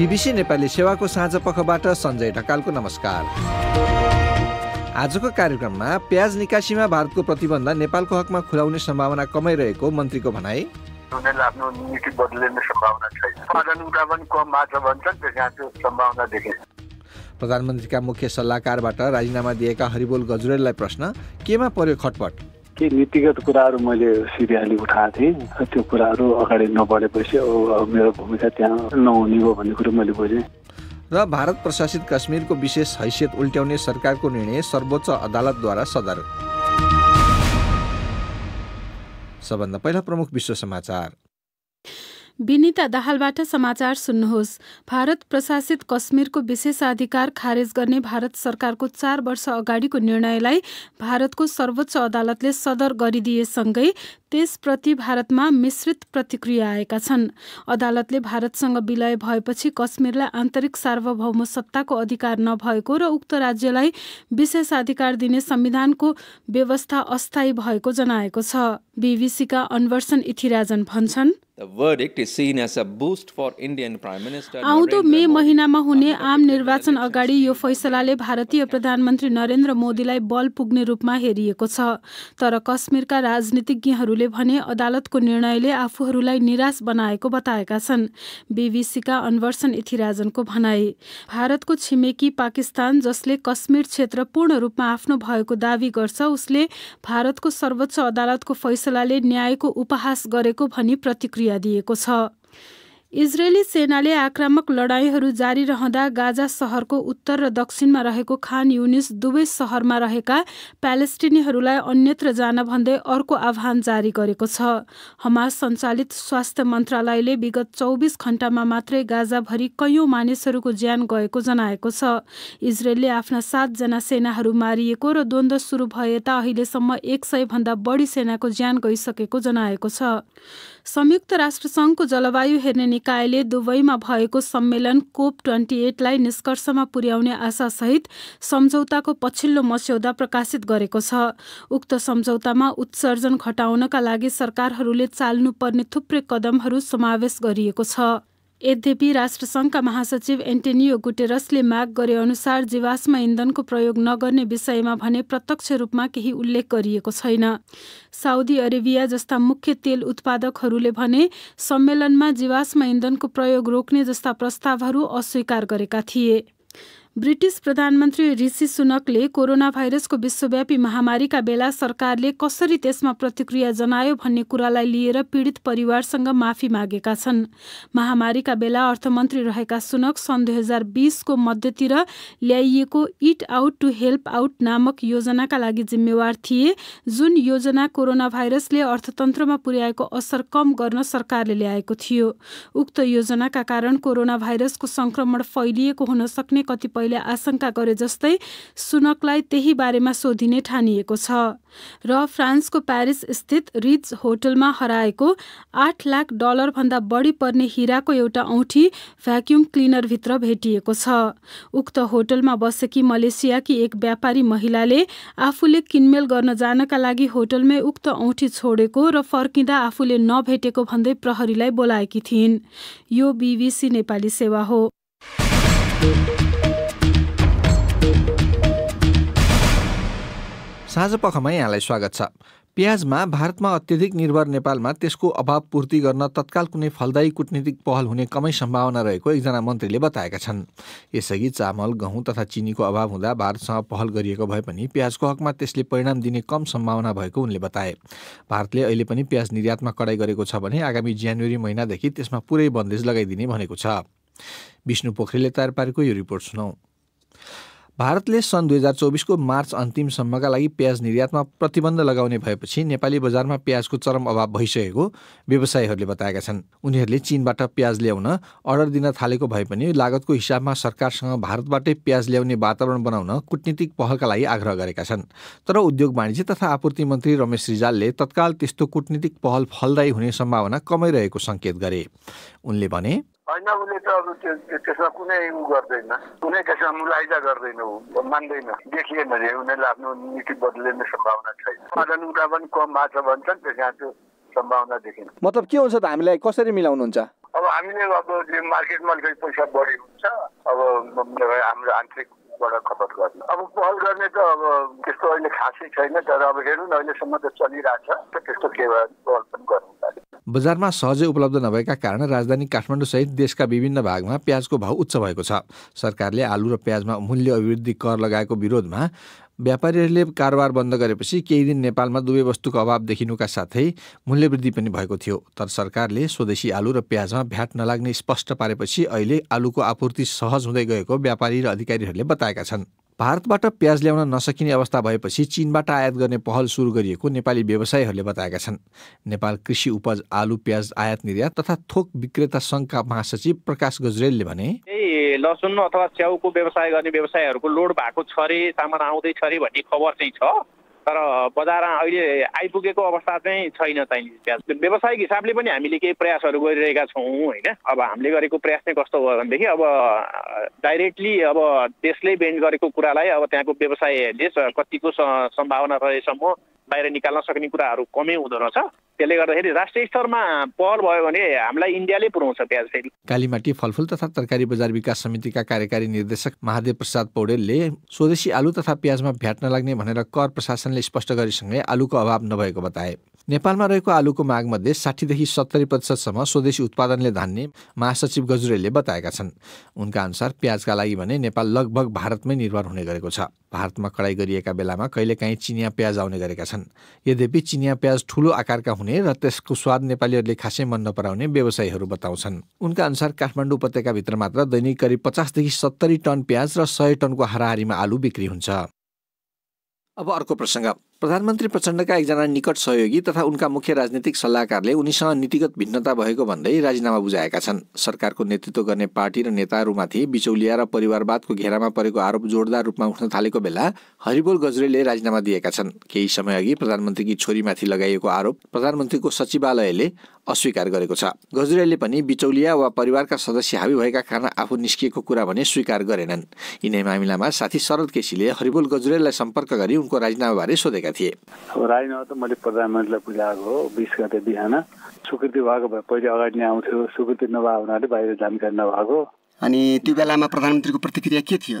BBC Nepali सेवाको साँझ पखबाट सञ्जय ढकालको नमस्कार आजको कार्यक्रममा प्याज निकासीमा भारतको प्रतिबन्ध नेपालको हकमा खुलाउने सम्भावना कमै रहेको मन्त्रीको भनाई प्रधानमन्त्रीका मुख्य सल्लाहकारबाट राजीनामा दिएका हरिबोल गजुरेललाई प्रश्न केमा पर्यो खटपट केही नीतिगत कुराहरू मैले सिरियसली उठाएको थिएँ त्यो कुराहरू अगाडि नबढेपछि मेरो भूमिका त्यहाँ नहुने हो भन्ने कुरो मैले बुझेँ र भारत प्रशासित काश्मीरको विशेष हैसियत उल्ट्याउने सरकारको निर्णय सर्वोच्च अदालतद्वारा सदर सबभन्दा पहिला प्रमुख विश्व समाचार विनिता दाहालबाट समाचार सुन्नुहोस् भारत प्रशासित कश्मीरको विशेषाधिकार खारेज गर्ने भारत सरकारको चार वर्ष अगाडिको निर्णयलाई भारतको सर्वोच्च अदालतले सदर गरिदिएसँगै त्यसप्रति भारतमा मिश्रित प्रतिक्रिया आएका छन् अदालतले भारतसँग विलय भएपछि कश्मीरलाई आन्तरिक सार्वभौम सत्ताको अधिकार नभएको र उक्त राज्यलाई विशेषाधिकार दिने संविधानको व्यवस्था अस्थायी भएको जनाएको छ बिबिसीका अन्वर्सन इथिराजन भन्छन् आउँदो मे महिनामा हुने आम निर्वाचन अगाडि यो फैसलाले भारतीय प्रधानमन्त्री नरेन्द्र मोदीलाई बल पुग्ने रूपमा हेरिएको छ तर कश्मीरका राजनीतिज्ञहरूले भने अदालतको निर्णयले आफूहरूलाई निराश बनाएको बताएका छन् बिबिसीका अनवर्सन इथिराजनको भनाई भारतको छिमेकी पाकिस्तान जसले कश्मीर क्षेत्र पूर्ण रूपमा आफ्नो भएको दावी गर्छ उसले भारतको सर्वोच्च अदालतको फैसलाले न्यायको उपहास गरेको भनी प्रतिक्रिया प्रतिक्रिया दिएको छ इजरायली सेनाले आक्रामक लडाईँहरू जारी रहँदा गाजा सहरको उत्तर र दक्षिणमा रहेको खान युनिस दुवै सहरमा रहेका प्यालेस्टिनीहरूलाई अन्यत्र जान भन्दै अर्को आह्वान जारी गरेको छ हमास सञ्चालित स्वास्थ्य मन्त्रालयले विगत चौबिस घण्टामा मात्रै गाजाभरि कैयौँ मानिसहरूको ज्यान गएको जनाएको छ इजरायलले आफ्ना सातजना सेनाहरू मारिएको र द्वन्द्व सुरु भए यता अहिलेसम्म एक सयभन्दा बढी सेनाको ज्यान गइसकेको जनाएको छ संयुक्त राष्ट्रसङ्घको जलवायु हेर्ने निकायले दुबईमा भएको सम्मेलन कोप ट्वेन्टी एटलाई निष्कर्षमा पुर्याउने आशासहित सम्झौताको पछिल्लो मस्यौदा प्रकाशित गरेको छ उक्त सम्झौतामा उत्सर्जन घटाउनका लागि सरकारहरूले चाल्नुपर्ने थुप्रै कदमहरू समावेश गरिएको छ यद्यपि राष्ट्रसङ्घका महासचिव एन्टोनियो गुटेरसले माग गरे अनुसार जीवाश्म इन्धनको प्रयोग नगर्ने विषयमा भने प्रत्यक्ष रूपमा केही उल्लेख गरिएको छैन साउदी अरेबिया जस्ता मुख्य तेल उत्पादकहरूले भने सम्मेलनमा जीवाश्म इन्धनको प्रयोग रोक्ने जस्ता प्रस्तावहरू अस्वीकार गरेका थिए ब्रिटिस प्रधानमन्त्री ऋषि सुनकले कोरोना भाइरसको विश्वव्यापी महामारीका बेला सरकारले कसरी त्यसमा प्रतिक्रिया जनायो भन्ने कुरालाई लिएर पीडित परिवारसँग माफी मागेका छन् महामारीका बेला अर्थमन्त्री रहेका सुनक सन् दुई हजार बिसको मध्यतिर ल्याइएको eat out to help out नामक योजनाका लागि जिम्मेवार थिए जुन योजना कोरोना भाइरसले अर्थतन्त्रमा पुर्याएको असर कम गर्न सरकारले ल्याएको थियो उक्त योजनाका कारण कोरोना भाइरसको सङ्क्रमण फैलिएको हुन सक्ने कतिपय पहिले आशंका गरे जस्तै सुनकलाई त्यही बारेमा सोधिने ठानिएको छ र फ्रान्सको प्यारिस स्थित रिच होटलमा हराएको आठ लाख डलरभन्दा बढी पर्ने हिराको एउटा औँठी भ्याक्युम क्लिनरभित्र भेटिएको छ उक्त होटलमा बसेकी मलेसियाकी एक व्यापारी महिलाले आफूले किनमेल गर्न जानका लागि होटलमै उक्त औँठी छोडेको र फर्किँदा आफूले नभेटेको भन्दै प्रहरीलाई बोलाएकी थिइन् यो बिबिसी नेपाली सेवा हो साँझ पखमा यहाँलाई स्वागत छ प्याजमा भारतमा अत्यधिक निर्भर नेपालमा त्यसको अभाव पूर्ति गर्न तत्काल कुनै फलदायी कुटनीतिक पहल हुने कमै सम्भावना रहेको एकजना मन्त्रीले बताएका छन् यसअघि चामल गहुँ तथा चिनीको अभाव हुँदा भारतसँग पहल गरिएको भए पनि प्याजको हकमा त्यसले परिणाम दिने कम सम्भावना भएको उनले बताए भारतले अहिले पनि प्याज निर्यातमा कडाई गरेको छ भने आगामी जनवरी महिनादेखि त्यसमा पुरै बन्देज लगाइदिने भनेको छ विष्णु पोखरेलले तयार पारेको यो रिपोर्ट सुनौ भारतले सन् दुई हजार चौबिसको मार्च अन्तिमसम्मका लागि प्याज निर्यातमा प्रतिबन्ध लगाउने भएपछि नेपाली बजारमा प्याजको चरम अभाव भइसकेको व्यवसायीहरूले बताएका छन् उनीहरूले चीनबाट प्याज ल्याउन अर्डर दिन थालेको भए पनि लागतको हिसाबमा सरकारसँग भारतबाटै प्याज ल्याउने वातावरण बनाउन कुटनीतिक पहलका लागि आग्रह गरेका छन् तर उद्योग वाणिज्य तथा आपूर्ति मन्त्री रमेश रिजालले तत्काल त्यस्तो कुटनीतिक पहल फलदायी हुने सम्भावना कमै रहेको सङ्केत गरे उनले भने होइन उसले त अब त्यसमा कुनै उ गर्दैन कुनै त्यसमा मुलाइदा गर्दैन ऊ मान्दैन देखिएन रे उनीहरूले आफ्नो नीति बदलिने सम्भावना छैन उत्पादन उता पनि कम भएको छ भन्छन् त्यस त्यो सम्भावना देखिन मतलब के हुन्छ त हामीलाई कसरी मिलाउनुहुन्छ अब हामीले अब मार्केटमा अलिकति पैसा बढी हुन्छ अब हाम्रो आन्तरिक खपत गर्नु अब पहल गर्ने त अब त्यस्तो अहिले खासै छैन तर अब हेरौँ न अहिलेसम्म त चलिरहेको छ त्यस्तो के पहल पनि गर्नु बजारमा सहजै उपलब्ध नभएका कारण राजधानी काठमाडौँसहित देशका विभिन्न भागमा प्याजको भाव उच्च भएको छ सरकारले आलु र प्याजमा मूल्य अभिवृद्धि कर लगाएको विरोधमा व्यापारीहरूले कारोबार बन्द गरेपछि केही दिन नेपालमा दुवै वस्तुको अभाव देखिनुका साथै मूल्यवृद्धि पनि भएको थियो तर सरकारले स्वदेशी आलु र प्याजमा भ्याट नलाग्ने स्पष्ट पारेपछि अहिले आलुको आपूर्ति सहज हुँदै गएको व्यापारी र अधिकारीहरूले बताएका छन् भारतबाट प्याज ल्याउन नसकिने अवस्था भएपछि चीनबाट आयात गर्ने पहल सुरु गरिएको नेपाली व्यवसायीहरूले बताएका छन् नेपाल कृषि उपज आलु प्याज आयात निर्यात तथा थोक विक्रेता सङ्घका महासचिव प्रकाश गजरेलले भने लसुन अथवा च्याउको व्यवसाय गर्ने व्यवसायहरूको लोड भएको छ रे सामान आउँदैछ रे भन्ने खबर चाहिँ छ तर बजार अहिले आइपुगेको अवस्था चाहिँ छैन चाहिँ प्याज व्यवसायिक हिसाबले पनि हामीले केही प्रयासहरू गरिरहेका छौँ होइन अब हामीले गरेको प्रयास चाहिँ कस्तो हो भनेदेखि अब डाइरेक्टली अब देशले बेन्ड गरेको कुरालाई अब त्यहाँको व्यवसायले कतिको सम्भावना रहेसम्म बाहिर निकाल्न सक्ने कुराहरू कमै हुँदो रहेछ त्यसले गर्दाखेरि राष्ट्रिय स्तरमा पहल भयो भने हामीलाई इन्डियाले पुऱ्याउँछ प्याज फेरि कालीमाटी फलफुल तथा तरकारी बजार विकास समितिका कार्यकारी निर्देशक महादेव प्रसाद पौडेलले स्वदेशी आलु तथा प्याजमा भ्याट नलाग्ने भनेर कर प्रशासनले स्पष्ट गरेसँगै आलुको अभाव नभएको बताए नेपालमा रहेको आलुको मागमध्ये साठीदेखि सत्तरी प्रतिशतसम्म स्वदेशी उत्पादनले धान्ने महासचिव गजुरेलले बताएका छन् उनका अनुसार प्याजका लागि भने नेपाल लगभग भारतमै निर्भर हुने गरेको छ भारतमा कडाई गरिएका बेलामा कहिलेकाहीँ चिनिया प्याज आउने गरेका छन् छन् यद्यपि चिनिया प्याज ठुलो आकारका हुने र त्यसको स्वाद नेपालीहरूले खासै मन नपराउने व्यवसायीहरू बताउँछन् उनका अनुसार काठमाडौँ उपत्यकाभित्र मात्र दैनिक करिब पचासदेखि सत्तरी टन प्याज र सय टनको हाराहारीमा आलु बिक्री हुन्छ अब अर्को प्रसङ्ग प्रधानमन्त्री प्रचण्डका एकजना निकट सहयोगी तथा उनका मुख्य राजनीतिक सल्लाहकारले उनीसँग नीतिगत भिन्नता भएको भन्दै राजीनामा बुझाएका छन् सरकारको नेतृत्व गर्ने पार्टी र नेताहरूमाथि बिचौलिया र परिवारवादको घेरामा परेको आरोप जोरदार रूपमा उठ्न थालेको बेला हरिबोल गजरेले राजीनामा दिएका छन् केही समयअघि प्रधानमन्त्रीकी छोरीमाथि लगाइएको आरोप प्रधानमन्त्रीको सचिवालयले अस्वीकार गरेको छ गजुरेलले पनि बिचौलिया वा परिवारका सदस्य हावी भएका खाना आफू निस्किएको कुरा भने स्वीकार गरेनन् यिनै मामिलामा साथी शरद केसीले हरिबोल गजरेललाई सम्पर्क गरी उनको राजीनामाबारे सोधेका गरेका थिए राईनगर त मैले प्रधानमन्त्रीलाई बुझाएको हो बिस गते बिहान स्वीकृति भएको भए पहिले अगाडि नै आउँथ्यो स्वीकृति नभएको हुनाले बाहिर जानकारी नभएको अनि त्यो बेलामा प्रधानमन्त्रीको प्रतिक्रिया के थियो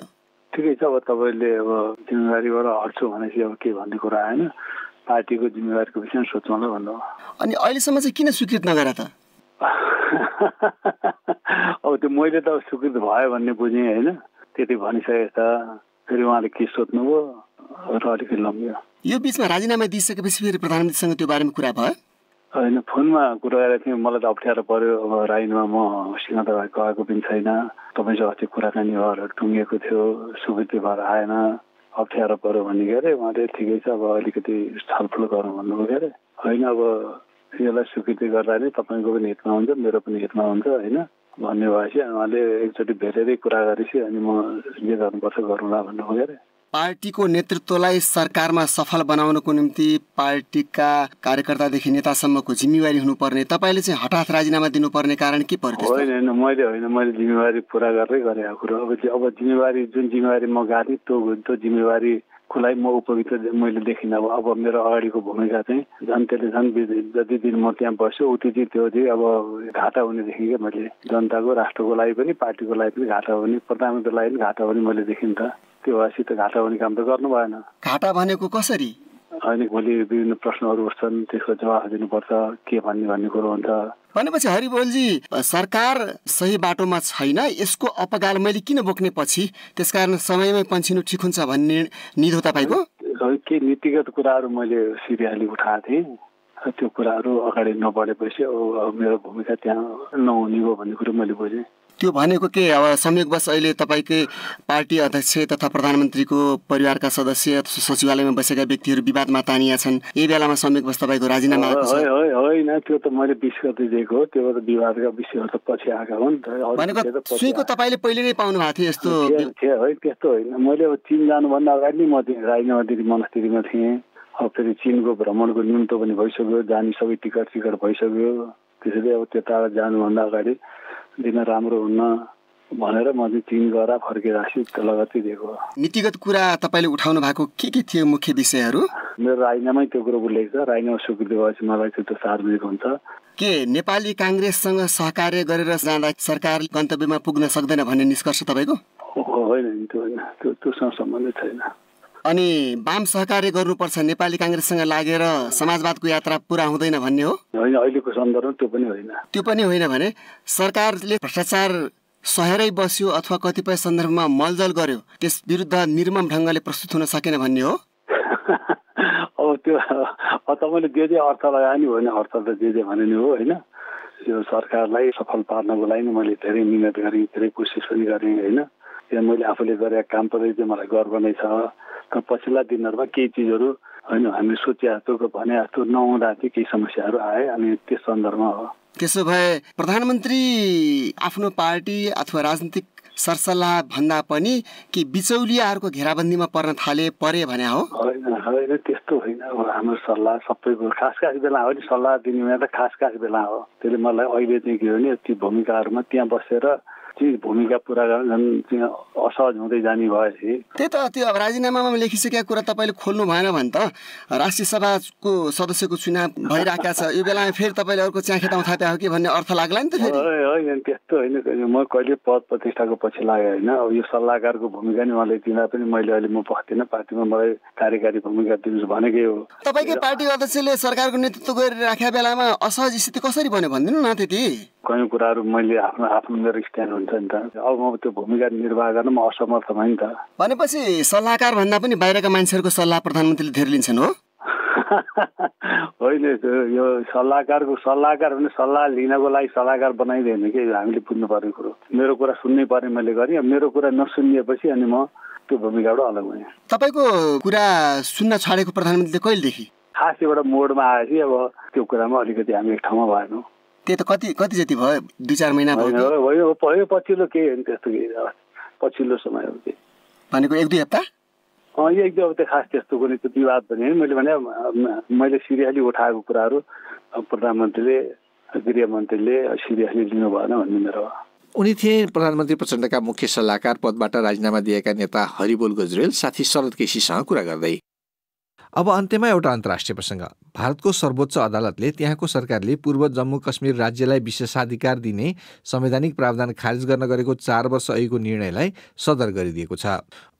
ठिकै छ अब तपाईँले अब जिम्मेवारीबाट हट्छु भनेपछि अब के भन्ने कुरा आएन पार्टीको जिम्मेवारीको विषयमा सोचौँला भन्नु अनि अहिलेसम्म चाहिँ किन स्वीकृत नगर त अब त्यो मैले त अब स्वीकृत भयो भन्ने बुझेँ होइन त्यति भनिसकेको छ फेरि उहाँले के सोध्नुभयो र अलिकति लम्बियो यो बिचमा राजीनामा दिइसकेपछि फेरि प्रधानमन्त्रीसँग त्यो बारेमा कुरा भयो होइन फोनमा कुरा गरेको थिएँ मलाई त अप्ठ्यारो पर्यो अब राइनमा म सिंहदरबार गएको पनि छैन तपाईँसँग अस्ति कुराकानी भएर टुङ्गेको थियो सुमिति भएर आएन अप्ठ्यारो पर्यो भन्ने के अरे उहाँले ठिकै छ अब अलिकति छलफल गरौँ भन्नुभयो के अरे होइन अब यसलाई स्वीकृति गर्दा नै तपाईँको पनि हितमा हुन्छ मेरो पनि हितमा हुन्छ होइन भन्ने उहाँले एकचोटि भेटेरै कुरा गरेपछि अनि म जे गर्नुपर्छ गरौँला भन्नुभयो अरे पार्टीको नेतृत्वलाई सरकारमा सफल बनाउनको निम्ति पार्टीका कार्यकर्तादेखि नेतासम्मको जिम्मेवारी हुनुपर्ने तपाईँले चाहिँ हठात राजीनामा दिनुपर्ने कारण के पर्यो होइन होइन मैले होइन मैले जिम्मेवारी पुरा गर्दै गरेको कुरो अब अब जिम्मेवारी जुन जिम्मेवारी म गाडी त्यो त्यो जिम्मेवारी खुलाई म उपयुक्त मैले देखिनँ अब अब मेरो अगाडिको भूमिका चाहिँ जनताले झन् जति दिन म त्यहाँ बस्यो उति चाहिँ त्यो चाहिँ अब घाटा हुने देखेँ क्या मैले जनताको राष्ट्रको लागि पनि पार्टीको लागि पनि घाटा हुने प्रधानमन्त्रीलाई पनि घाटा हुने मैले देखिनँ त त्यो भएपछि त घाटा हुने काम त गर्नु भएन घाटा भनेको कसरी अहिले भोलि विभिन्न प्रश्नहरू उठ्छन् त्यसको जवाफ दिनुपर्छ के भन्ने भन्ने कुरो हुन्छ भनेपछि हरिबोलजी सरकार सही बाटोमा छैन यसको अपगाल मैले किन बोक्ने पछि त्यसकारण समयमै पन्छिनु ठिक हुन्छ भन्ने निध हो तपाईँको के नीतिगत कुराहरू मैले सिरियसली उठाएको थिएँ त्यो कुराहरू अगाडि नबढेपछि मेरो भूमिका त्यहाँ नहुने हो भन्ने कुरो मैले बुझेँ त्यो भनेको के अब संयोगवश अहिले तपाईँकै पार्टी अध्यक्ष तथा प्रधानमन्त्रीको परिवारका सदस्य सचिवालयमा बसेका व्यक्तिहरू विवादमा तानिया छन् यही बेलामा संयोगवश तपाईँको राजीनामा होइन त्यो त मैले बिस गते दिएको हो त्यो विवादका विषयहरू त पछि आएका हो नि त सुईको तपाईँले पहिले नै पाउनु भएको थियो यस्तो होइन त्यस्तो होइन मैले अब चिन जानुभन्दा अगाडि नै म राजीनामा दिदी मनस्थितिमा थिएँ अब फेरि चिनको भ्रमणको निम्तो पनि भइसक्यो जाने सबै टिकट सिकट भइसक्यो त्यसैले अब त्यता जानुभन्दा अगाडि दिन राम्रो हुन्न भनेर म चाहिँ तिन गरा फर्किराख्छु लगत्तै दिएको नीतिगत कुरा तपाईँले उठाउनु भएको के के थियो मुख्य विषयहरू मेरो राजीनामै त्यो कुरो उल्लेख छ राजीनामा स्वीकृति भएपछि मलाई चाहिँ त्यो सार्वजनिक हुन्छ के नेपाली काङ्ग्रेससँग सहकार्य गरेर जाँदा सरकार गन्तव्यमा पुग्न सक्दैन भन्ने निष्कर्ष तपाईँको होइन त्यो होइन त्योसँग सम्बन्धित छैन अनि वाम सहकार्य गर्नुपर्छ नेपाली काङ्ग्रेससँग लागेर समाजवादको यात्रा पुरा हुँदैन भन्ने हो होइन अहिलेको सन्दर्भमा त्यो पनि होइन त्यो पनि होइन भने सरकारले भ्रष्टाचार सहेरै बस्यो अथवा कतिपय सन्दर्भमा मलजल गर्यो त्यस विरुद्ध निर्मम ढङ्गले प्रस्तुत हुन सकेन भन्ने हो अब त्यो तपाईँले जे जे अर्थ लगाए नि होइन अर्थ त जे जे भने नि हो होइन त्यो सरकारलाई सफल पार्नको लागि मैले धेरै मिहिनेत गरेँ धेरै कोसिस पनि गरेँ होइन किन मैले आफूले गरेका प्रति चाहिँ मलाई गर्व नै छ तर पछिल्ला दिनहरूमा केही चिजहरू होइन हामी सोचे जस्तो भने जस्तो नहुँदा चाहिँ केही समस्याहरू आए अनि त्यस सन्दर्भमा हो त्यसो भए प्रधानमन्त्री आफ्नो पार्टी अथवा राजनीतिक सरसल्लाह भन्दा पनि कि बिचौलियाहरूको घेराबन्दीमा पर्न थाले परे भने हो होइन होइन त्यस्तो होइन अब हाम्रो सल्लाह सबैको खास खास बेला हो नि सल्लाह दिने त खास खास बेला हो त्यसले मलाई अहिले चाहिँ के हो भने ती भूमिकाहरूमा त्यहाँ बसेर चाहिँ भूमिका पुरा गर्न चाहिँ असहज हुँदै जाने भएपछि त्यही त त्यो अब राजीनामामा लेखिसकेका कुरा तपाईँले खोल्नु भएन भने त राष्ट्रिय सभाको सदस्यको चुनाव भइरहेका छ यो बेलामा फेरि तपाईँले अर्को चिया खेतामा थाप्या हो कि भन्ने अर्थ लाग्ला नि त होइन त्यस्तो होइन म कहिले पद प्रतिष्ठाको पछि लाग्यो होइन अब यो सल्लाहकारको भूमिका नि उहाँले दिँदा पनि मैले अहिले म बस्दिनँ पार्टीमा मलाई कार्यकारी भूमिका दिनुहोस् भनेकै हो तपाईँकै पार्टी अध्यक्षले सरकारको नेतृत्व गरिराखेका बेलामा असहज स्थिति कसरी बन्यो भनिदिनु न त्यति कयौँ कुराहरू मैले आफ्नो आफ्नो मेरो स्ट्यान्ड हुन्छ हुन्छ नि त अब म त्यो भूमिका निर्वाह गर्न म असमर्थ भएँ नि त भनेपछि सल्लाहकार भन्दा पनि बाहिरका मान्छेहरूको सल्लाह प्रधानमन्त्रीले धेरै लिन्छन् हो होइन यो सल्लाहकारको सल्लाहकार भने सल्लाह लिनको लागि सल्लाहकार बनाइदिएन कि हामीले बुझ्नु पर्ने कुरो मेरो कुरा सुन्नै पर्ने मैले गरेँ मेरो कुरा नसुनिएपछि अनि म त्यो भूमिकाबाट अलग भएँ तपाईँको कुरा सुन्न छाडेको प्रधानमन्त्रीले कहिलेदेखि खास एउटा मोडमा आएपछि अब त्यो कुरामा अलिकति हामी एक ठाउँमा भएनौँ त्यही त कति कति जति भयो दुई चार महिना भयो भयो पछिल्लो केही होइन त्यस्तो केही पछिल्लो समय हो कि भनेको एक दुई हप्ता एक दुई हप्ता खास त्यस्तो कुनै त्यो विवाद भने मैले भने मैले सिरियसली उठाएको कुराहरू प्रधानमन्त्रीले गृहमन्त्रीले सिरियसली लिनु भएन भन्ने मेरो उनी थिए प्रधानमन्त्री प्रचण्डका मुख्य सल्लाहकार पदबाट राजीनामा दिएका नेता हरिबोल गजरेल साथी शरद केसीसँग कुरा गर्दै अब अन्त्यमा एउटा अन्तर्राष्ट्रिय प्रसङ्ग भारतको सर्वोच्च अदालतले त्यहाँको सरकारले पूर्व जम्मू कश्मीर राज्यलाई विशेषाधिकार दिने संवैधानिक प्रावधान खारेज गर्न गरेको चार वर्ष अघिको निर्णयलाई सदर गरिदिएको छ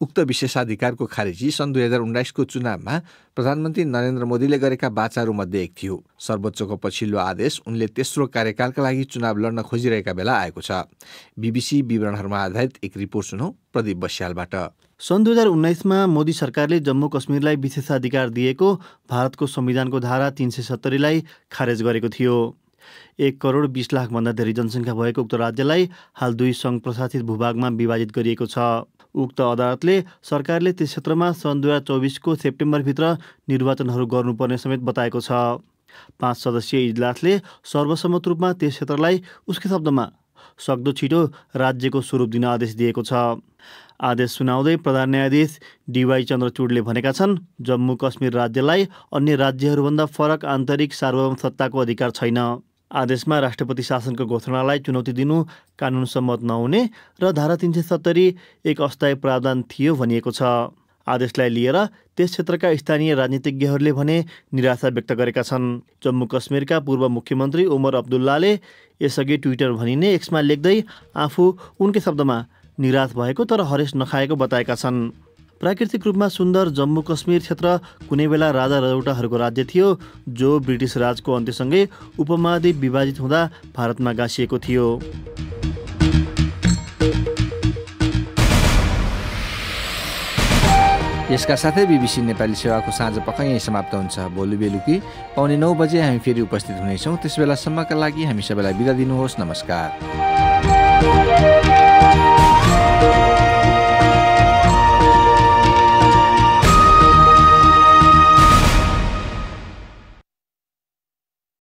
उक्त विशेषाधिकारको खारेजी सन् दुई हजार उन्नाइसको चुनावमा प्रधानमन्त्री नरेन्द्र मोदीले गरेका वाचाहरूमध्ये एक थियो सर्वोच्चको पछिल्लो आदेश उनले तेस्रो कार्यकालका लागि चुनाव लड्न खोजिरहेका बेला आएको छ बिबिसी विवरणहरूमा आधारित एक रिपोर्ट सुनौ प्रदीप बस्यालबाट सन् दुई हजार उन्नाइसमा मोदी सरकारले जम्मू कश्मीरलाई विशेषाधिकार दिएको भारतको संविधानको धारा तिन सय सत्तरीलाई खारेज गरेको थियो एक करोड बिस लाखभन्दा धेरै जनसङ्ख्या भएको उक्त राज्यलाई हाल दुई सङ्घ प्रशासित भूभागमा विभाजित गरिएको छ उक्त अदालतले सरकारले त्यस क्षेत्रमा सन् दुई हजार चौबिसको सेप्टेम्बरभित्र निर्वाचनहरू गर्नुपर्ने समेत बताएको छ पाँच सदस्यीय इजलासले सर्वसम्मत रूपमा त्यस क्षेत्रलाई उसकै शब्दमा सक्दो छिटो राज्यको स्वरूप दिन आदेश दिएको छ आदेश सुनाउँदै प्रधान न्यायाधीश डिवाई चन्द्रचूडले भनेका छन् जम्मू कश्मीर राज्यलाई अन्य राज्यहरूभन्दा फरक आन्तरिक सार्वभौम सत्ताको अधिकार छैन आदेशमा राष्ट्रपति शासनको घोषणालाई चुनौती दिनु कानुन सम्मत नहुने र धारा तिन सय सत्तरी एक अस्थायी प्रावधान थियो भनिएको छ आदेशलाई लिएर त्यस क्षेत्रका स्थानीय राजनीतिज्ञहरूले भने निराशा व्यक्त गरेका छन् जम्मू कश्मीरका पूर्व मुख्यमन्त्री उमर अब्दुल्लाले यसअघि ट्विटर भनिने एक्समा लेख्दै आफू उनकै शब्दमा निराश भएको तर हरेस नखाएको बताएका छन् प्राकृतिक रूपमा सुन्दर जम्मू कश्मीर क्षेत्र कुनै बेला राजा रजौटाहरूको राज्य थियो जो ब्रिटिस राजको अन्त्यसँगै उपमहाद्वीप विभाजित हुँदा भारतमा गाँसिएको थियो यसका साथै बिबिसी नेपाली सेवाको साँझ पख यहीँ समाप्त हुन्छ भोलि बेलुकी पाउने नौ बजे हामी फेरि उपस्थित हुनेछौँ त्यसबेलासम्मका लागि हामी सबैलाई बिदा दिनुहोस् नमस्कार